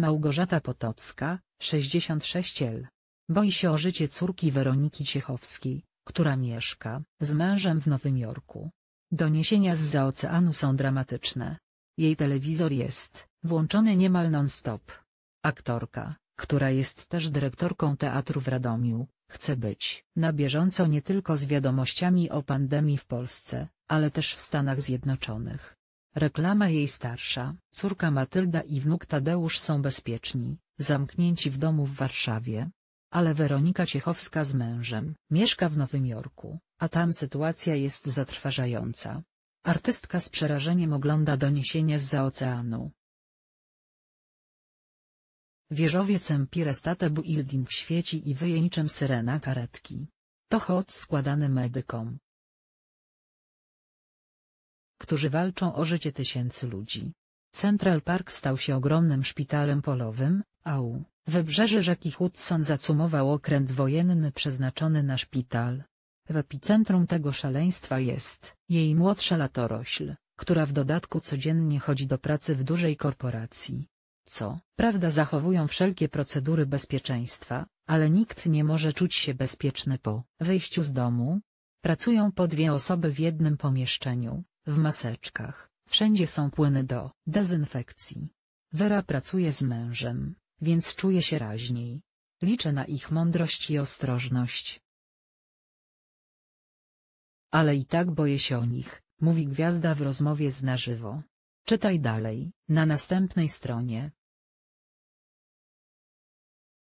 Małgorzata Potocka, 66 L. Boi się o życie córki Weroniki Ciechowskiej, która mieszka z mężem w Nowym Jorku. Doniesienia z za oceanu są dramatyczne. Jej telewizor jest włączony niemal non-stop. Aktorka, która jest też dyrektorką teatru w Radomiu, chce być na bieżąco nie tylko z wiadomościami o pandemii w Polsce, ale też w Stanach Zjednoczonych. Reklama jej starsza, córka Matylda i wnuk Tadeusz są bezpieczni, zamknięci w domu w Warszawie. Ale Weronika Ciechowska z mężem mieszka w Nowym Jorku, a tam sytuacja jest zatrważająca. Artystka z przerażeniem ogląda doniesienia z oceanu. Wieżowiec Empire State Building świeci i wyjeńczem syrena karetki. To hot składany medykom, którzy walczą o życie tysięcy ludzi. Central Park stał się ogromnym szpitalem polowym, au, wybrzeży rzeki Hudson zacumował okręt wojenny przeznaczony na szpital. W epicentrum tego szaleństwa jest jej młodsza latorośl, która w dodatku codziennie chodzi do pracy w dużej korporacji. Co prawda zachowują wszelkie procedury bezpieczeństwa, ale nikt nie może czuć się bezpieczny po wyjściu z domu. Pracują po dwie osoby w jednym pomieszczeniu, w maseczkach, wszędzie są płyny do dezynfekcji. Wera pracuje z mężem, więc czuje się raźniej. Liczę na ich mądrość i ostrożność. Ale i tak boję się o nich, mówi gwiazda w rozmowie z na żywo. Czytaj dalej, na następnej stronie.